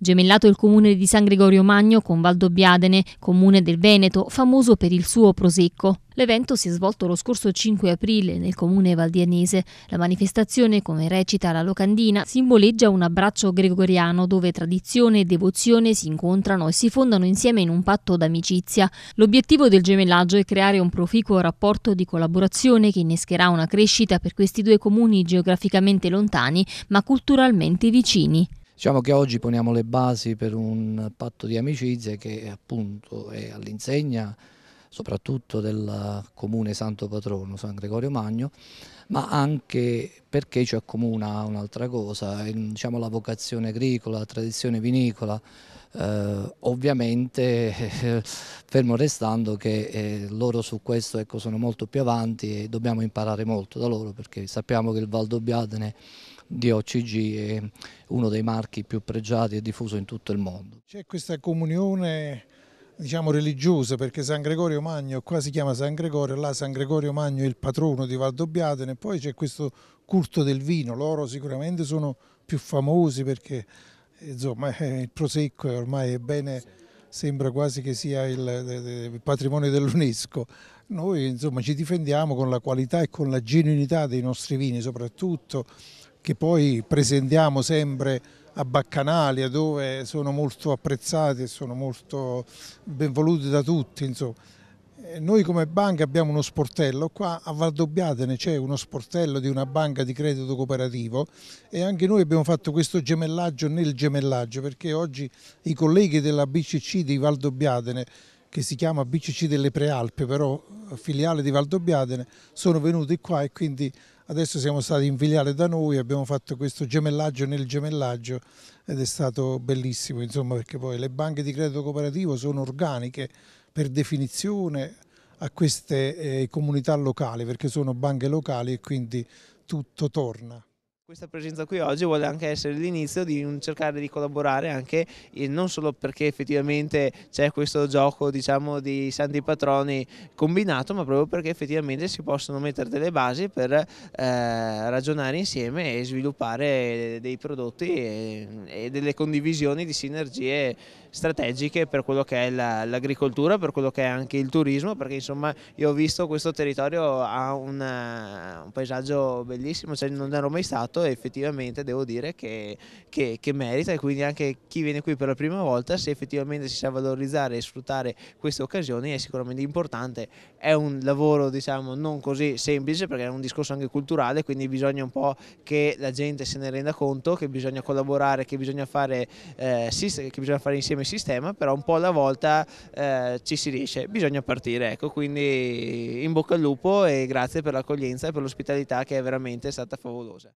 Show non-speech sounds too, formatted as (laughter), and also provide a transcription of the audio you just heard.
Gemellato il comune di San Gregorio Magno con Valdo Biadene, comune del Veneto, famoso per il suo prosecco. L'evento si è svolto lo scorso 5 aprile nel comune valdianese. La manifestazione, come recita la locandina, simboleggia un abbraccio gregoriano dove tradizione e devozione si incontrano e si fondano insieme in un patto d'amicizia. L'obiettivo del gemellaggio è creare un proficuo rapporto di collaborazione che innescherà una crescita per questi due comuni geograficamente lontani ma culturalmente vicini. Diciamo che oggi poniamo le basi per un patto di amicizia che appunto è all'insegna soprattutto del comune santo patrono San Gregorio Magno, ma anche perché ci accomuna un'altra cosa, eh, diciamo la vocazione agricola, la tradizione vinicola, eh, ovviamente eh, (laughs) fermo restando che eh, loro su questo ecco, sono molto più avanti e dobbiamo imparare molto da loro perché sappiamo che il Valdobbiadene di OCG è uno dei marchi più pregiati e diffuso in tutto il mondo. C'è questa comunione diciamo religiosa perché San Gregorio Magno qua si chiama San Gregorio, là San Gregorio Magno è il patrono di Valdobbiadene e poi c'è questo culto del vino, loro sicuramente sono più famosi perché insomma (laughs) il prosecco ormai è bene, sembra quasi che sia il, il patrimonio dell'UNESCO. Noi insomma ci difendiamo con la qualità e con la genuinità dei nostri vini soprattutto che poi presentiamo sempre a Baccanalia dove sono molto apprezzati e sono molto ben voluti da tutti. Insomma. Eh, noi come banca abbiamo uno sportello, qua a Valdobbiatene c'è uno sportello di una banca di credito cooperativo e anche noi abbiamo fatto questo gemellaggio nel gemellaggio perché oggi i colleghi della BCC di Valdobbiatene che si chiama BCC delle Prealpe però eh, filiale di Valdobbiadene, sono venuti qua e quindi adesso siamo stati in filiale da noi, abbiamo fatto questo gemellaggio nel gemellaggio ed è stato bellissimo, insomma, perché poi le banche di credito cooperativo sono organiche per definizione a queste eh, comunità locali, perché sono banche locali e quindi tutto torna. Questa presenza qui oggi vuole anche essere l'inizio di un cercare di collaborare anche non solo perché effettivamente c'è questo gioco diciamo di santi patroni combinato ma proprio perché effettivamente si possono mettere delle basi per eh, ragionare insieme e sviluppare dei prodotti e, e, delle condivisioni di sinergie strategiche per quello che è l'agricoltura, la, per quello che è anche il turismo perché insomma io ho visto questo territorio ha una, un paesaggio bellissimo, cioè non ero mai stato e effettivamente devo dire che, che, che, merita e quindi anche chi viene qui per la prima volta se effettivamente si sa valorizzare e sfruttare queste occasioni è sicuramente importante. È un lavoro diciamo non così semplice perché è un discorso anche culturale quindi bisogna un po' che la gente se ne renda conto che bisogna collaborare, che bisogna fare, eh, che bisogna fare insieme il sistema però un po' alla volta eh, ci si riesce, bisogna partire ecco quindi in bocca al lupo e grazie per l'accoglienza e per l'ospitalità che è veramente stata favolosa.